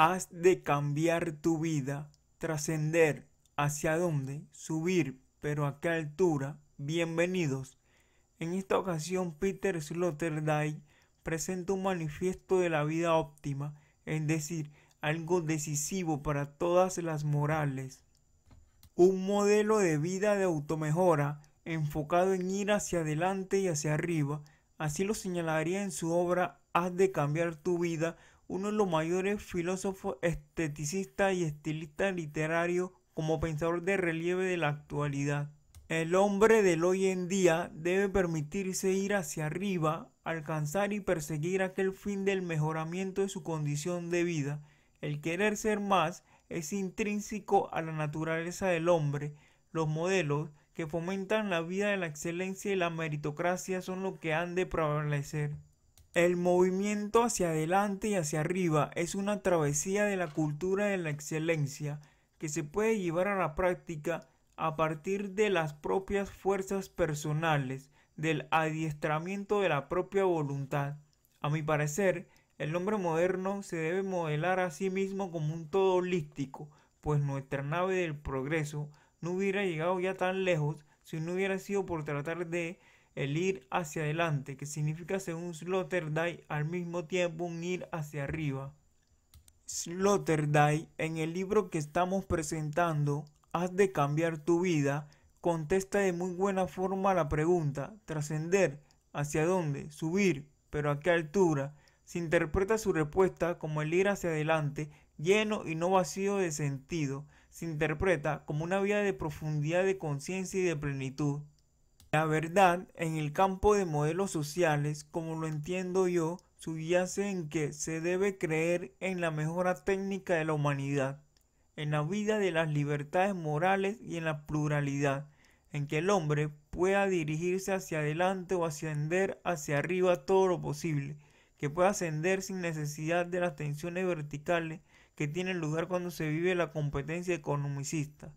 has de cambiar tu vida, trascender hacia dónde, subir, pero a qué altura. Bienvenidos. En esta ocasión, Peter Sloterdijk presenta un manifiesto de la vida óptima, es decir, algo decisivo para todas las morales. Un modelo de vida de automejora enfocado en ir hacia adelante y hacia arriba, así lo señalaría en su obra Has de cambiar tu vida, uno de los mayores filósofos esteticistas y estilistas literario como pensador de relieve de la actualidad. El hombre del hoy en día debe permitirse ir hacia arriba, alcanzar y perseguir aquel fin del mejoramiento de su condición de vida. El querer ser más es intrínseco a la naturaleza del hombre. Los modelos que fomentan la vida de la excelencia y la meritocracia son lo que han de prevalecer. El movimiento hacia adelante y hacia arriba es una travesía de la cultura de la excelencia que se puede llevar a la práctica a partir de las propias fuerzas personales, del adiestramiento de la propia voluntad. A mi parecer, el hombre moderno se debe modelar a sí mismo como un todo holístico, pues nuestra nave del progreso no hubiera llegado ya tan lejos si no hubiera sido por tratar de el ir hacia adelante, que significa según Sloterdijk al mismo tiempo un ir hacia arriba. Sloterdijk, en el libro que estamos presentando, Has de cambiar tu vida, contesta de muy buena forma la pregunta, trascender, hacia dónde, subir, pero a qué altura. Se interpreta su respuesta como el ir hacia adelante, lleno y no vacío de sentido. Se interpreta como una vía de profundidad de conciencia y de plenitud. La verdad, en el campo de modelos sociales, como lo entiendo yo, subyace en que se debe creer en la mejora técnica de la humanidad, en la vida de las libertades morales y en la pluralidad, en que el hombre pueda dirigirse hacia adelante o ascender hacia arriba todo lo posible, que pueda ascender sin necesidad de las tensiones verticales que tienen lugar cuando se vive la competencia economicista.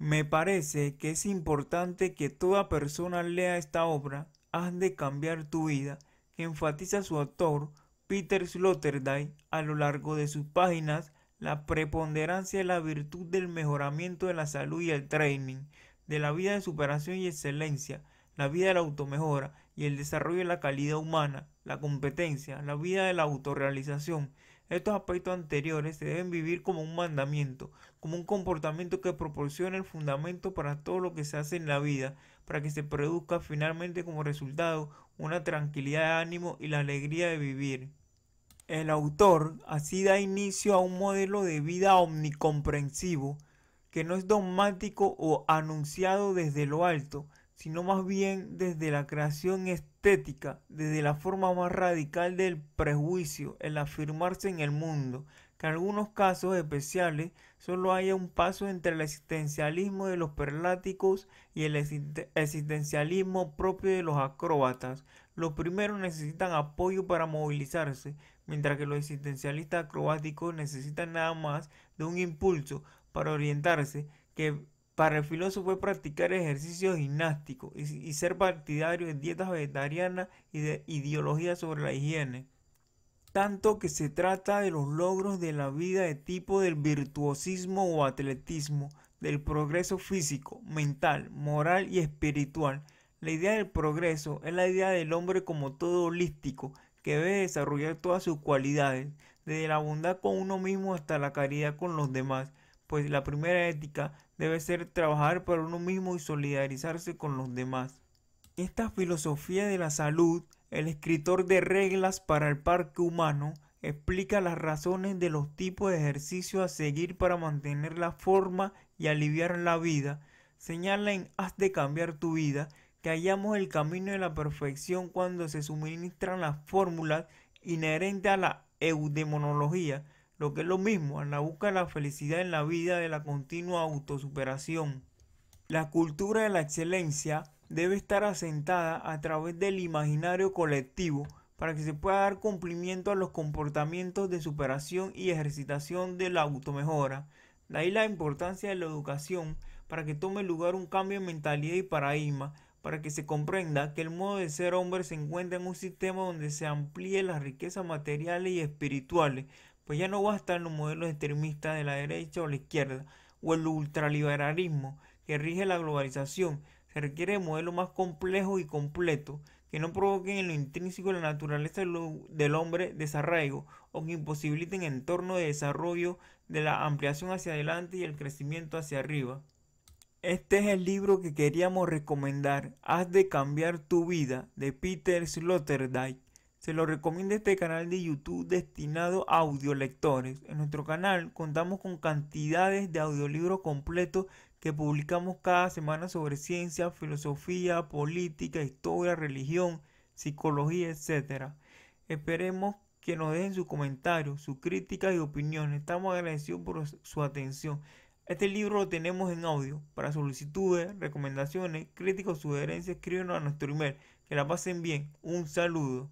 Me parece que es importante que toda persona lea esta obra, Has de cambiar tu vida, que enfatiza su autor, Peter Sloterdijk, a lo largo de sus páginas, la preponderancia de la virtud del mejoramiento de la salud y el training, de la vida de superación y excelencia, la vida de la automejora y el desarrollo de la calidad humana, la competencia, la vida de la autorrealización, estos aspectos anteriores se deben vivir como un mandamiento, como un comportamiento que proporciona el fundamento para todo lo que se hace en la vida, para que se produzca finalmente como resultado una tranquilidad de ánimo y la alegría de vivir. El autor así da inicio a un modelo de vida omnicomprensivo, que no es dogmático o anunciado desde lo alto, sino más bien desde la creación estética, desde la forma más radical del prejuicio, el afirmarse en el mundo, que en algunos casos especiales solo haya un paso entre el existencialismo de los perláticos y el existencialismo propio de los acróbatas. Los primeros necesitan apoyo para movilizarse, mientras que los existencialistas acrobáticos necesitan nada más de un impulso para orientarse que para el filósofo es practicar ejercicios gimnásticos y, ser partidario de dietas vegetarianas y de ideología sobre la higiene. Tanto que se trata de los logros de la vida de tipo del virtuosismo o atletismo, del progreso físico, mental, moral y espiritual. La idea del progreso es la idea del hombre como todo holístico, que debe desarrollar todas sus cualidades, desde la bondad con uno mismo hasta la caridad con los demás, pues la primera ética debe ser trabajar para uno mismo y solidarizarse con los demás. Esta filosofía de la salud, el escritor de reglas para el parque humano, explica las razones de los tipos de ejercicio a seguir para mantener la forma y aliviar la vida. Señala en Has de cambiar tu vida que hallamos el camino de la perfección cuando se suministran las fórmulas inherentes a la eudemonología lo que es lo mismo, en la búsqueda de la felicidad en la vida de la continua autosuperación. La cultura de la excelencia debe estar asentada a través del imaginario colectivo para que se pueda dar cumplimiento a los comportamientos de superación y ejercitación de la automejora. De ahí la importancia de la educación para que tome lugar un cambio en mentalidad y paradigma, para que se comprenda que el modo de ser hombre se encuentra en un sistema donde se amplíe las riquezas materiales y espirituales, pues ya no en los modelos extremistas de la derecha o la izquierda o el ultraliberalismo que rige la globalización. Se requiere de modelos más complejos y completos que no provoquen en lo intrínseco de la naturaleza del hombre desarraigo o que imposibiliten entorno de desarrollo de la ampliación hacia adelante y el crecimiento hacia arriba. Este es el libro que queríamos recomendar, Haz de cambiar tu vida, de Peter Sloterdijk se lo recomiendo este canal de YouTube destinado a audiolectores. En nuestro canal contamos con cantidades de audiolibros completos que publicamos cada semana sobre ciencia, filosofía, política, historia, religión, psicología, etc. Esperemos que nos dejen sus comentarios, sus críticas y opiniones. Estamos agradecidos por su atención. Este libro lo tenemos en audio. Para solicitudes, recomendaciones, críticas, o sugerencias, escríbenos a nuestro email. Que la pasen bien. Un saludo.